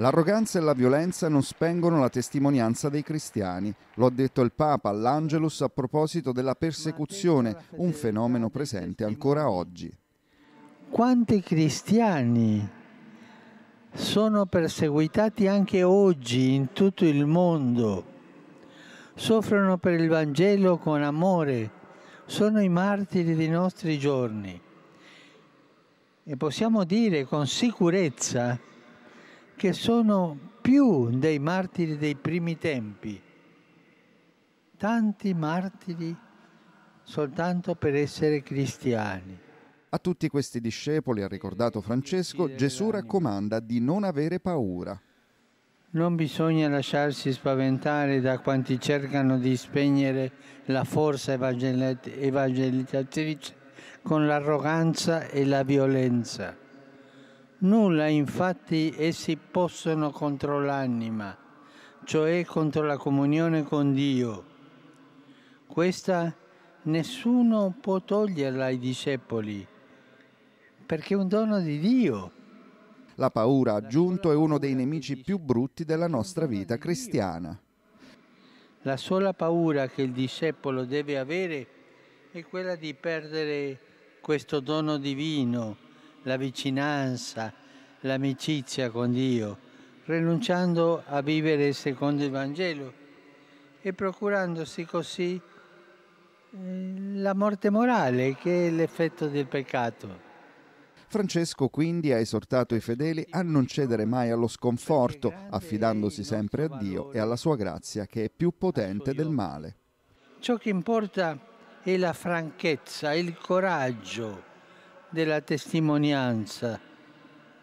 L'arroganza e la violenza non spengono la testimonianza dei cristiani. Lo ha detto il Papa all'Angelus a proposito della persecuzione, un fenomeno presente ancora oggi. Quanti cristiani sono perseguitati anche oggi in tutto il mondo, soffrono per il Vangelo con amore, sono i martiri dei nostri giorni. E possiamo dire con sicurezza che che sono più dei martiri dei primi tempi. Tanti martiri soltanto per essere cristiani. A tutti questi discepoli, ha ricordato Francesco, Gesù raccomanda di non avere paura. Non bisogna lasciarsi spaventare da quanti cercano di spegnere la forza evangelizzatrice con l'arroganza e la violenza. Nulla infatti essi possono contro l'anima, cioè contro la comunione con Dio. Questa nessuno può toglierla ai discepoli, perché è un dono di Dio. La paura, aggiunto, è uno dei nemici più brutti della nostra vita cristiana. La sola paura che il discepolo deve avere è quella di perdere questo dono divino la vicinanza, l'amicizia con Dio, rinunciando a vivere secondo il Vangelo e procurandosi così eh, la morte morale che è l'effetto del peccato. Francesco quindi ha esortato i fedeli a non cedere mai allo sconforto, affidandosi sempre a Dio e alla sua grazia che è più potente del male. Ciò che importa è la franchezza, il coraggio, della testimonianza,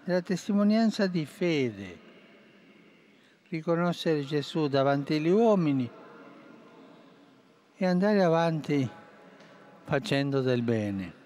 della testimonianza di fede. Riconoscere Gesù davanti agli uomini e andare avanti facendo del bene.